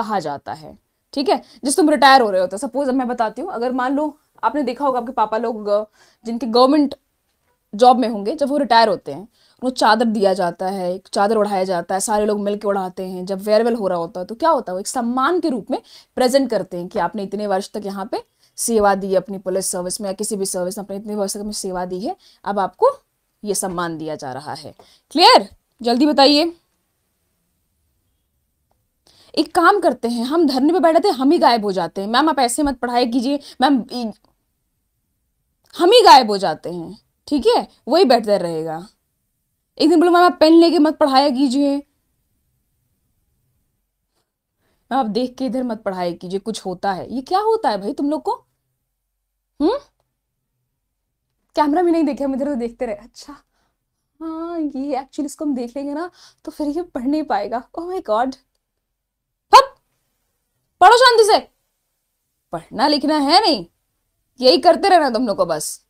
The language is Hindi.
कहा जाता है ठीक है जिस तुम रिटायर हो रहे होते सपोज अब मैं बताती हूँ अगर मान लो आपने देखा होगा आपके पापा लोग जिनके गवर्नमेंट जॉब में होंगे जब वो रिटायर होते हैं उनको चादर दिया जाता है एक चादर उड़ाया जाता है सारे लोग मिलकर उड़ाते हैं जब वेयरवेल हो रहा होता है तो क्या होता है वो एक सम्मान के रूप में प्रेजेंट करते हैं कि आपने इतने वर्ष तक यहाँ पे सेवा दी अपनी पुलिस सर्विस में या किसी भी सर्विस में अपने इतने वर्ष तक में सेवा दी है अब आपको ये सम्मान दिया जा रहा है क्लियर जल्दी बताइए एक काम करते हैं हम धरने पे बैठे थे हम ही गायब हो जाते हैं मैम आप ऐसे मत पढ़ाए कीजिए मैम हम ही गायब हो जाते हैं ठीक है वही बेटर रहेगा एक दिन बोलो मैम आप पेन लेके मत पढ़ाया कीजिए आप देख के इधर मत पढ़ाया कीजिए कुछ होता है ये क्या होता है भाई तुम लोग को हम्म कैमरा भी नहीं देखे हम इधर उधर देखते रहे अच्छा हाँ ये एक्चुअली इसको हम देख लेंगे ना तो फिर ये पढ़ नहीं पाएगा ओह माय गॉड पढ़ो शांति से पढ़ना लिखना है नहीं यही करते रहना तुम लोग को बस